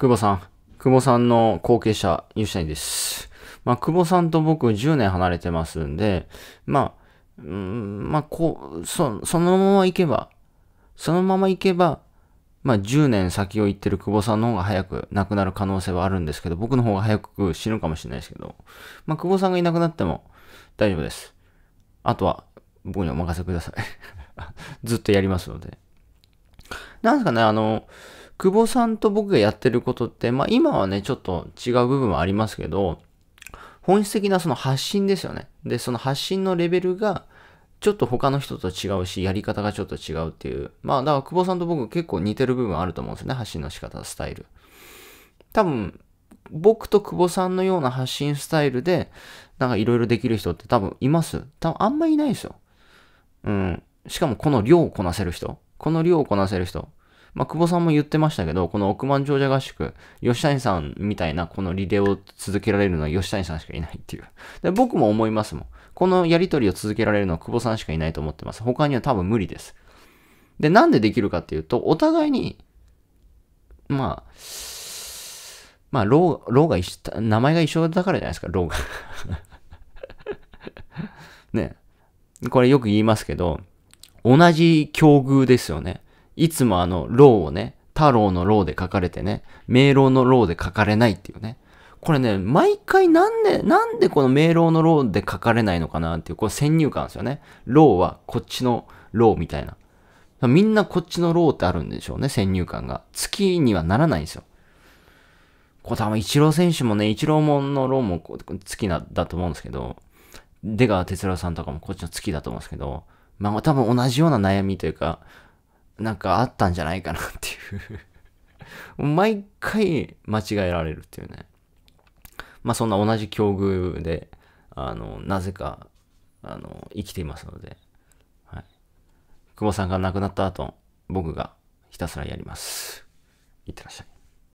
久保さん。久保さんの後継者、入社員です。まあ、久保さんと僕10年離れてますんで、まあ、うん、まあ、こう、そ、そのまま行けば、そのまま行けば、まあ、10年先を行ってる久保さんの方が早く亡くなる可能性はあるんですけど、僕の方が早く死ぬかもしれないですけど、まあ、久保さんがいなくなっても大丈夫です。あとは、僕にお任せください ずっとやりますので。なんですかね、あの、久保さんと僕がやってることって、まあ今はね、ちょっと違う部分はありますけど、本質的なその発信ですよね。で、その発信のレベルが、ちょっと他の人と違うし、やり方がちょっと違うっていう。まあ、だから久保さんと僕結構似てる部分あると思うんですよね。発信の仕方、スタイル。多分、僕と久保さんのような発信スタイルで、なんかいろいろできる人って多分います多分あんまいないですよ。うん。しかもこの量をこなせる人。この量をこなせる人。まあ、久保さんも言ってましたけど、この億万長者合宿、吉谷さんみたいなこのリレーを続けられるのは吉谷さんしかいないっていう。で僕も思いますもん。このやりとりを続けられるのは久保さんしかいないと思ってます。他には多分無理です。で、なんでできるかっていうと、お互いに、まあ、まあ、ロー、ローが一緒、名前が一緒だからじゃないですか、ローがね。これよく言いますけど、同じ境遇ですよね。いつもあの、ローをね、太郎のローで書かれてね、明朗のローで書かれないっていうね。これね、毎回なんで、なんでこの明朗のローで書かれないのかなっていう、こう先入観ですよね。ローはこっちのローみたいな。みんなこっちのローってあるんでしょうね、先入観が。月にはならないんですよ。これ多分、一郎選手もね、一郎門のローも月な、だと思うんですけど、出川哲郎さんとかもこっちの月だと思うんですけど、まあ多分同じような悩みというか、なんかあったんじゃないかなっていう毎回間違えられるっていうね。まあそんな同じ境遇で、あの、なぜか、あの、生きていますので、はい。久保さんが亡くなった後、僕がひたすらやります。いってらっしゃい。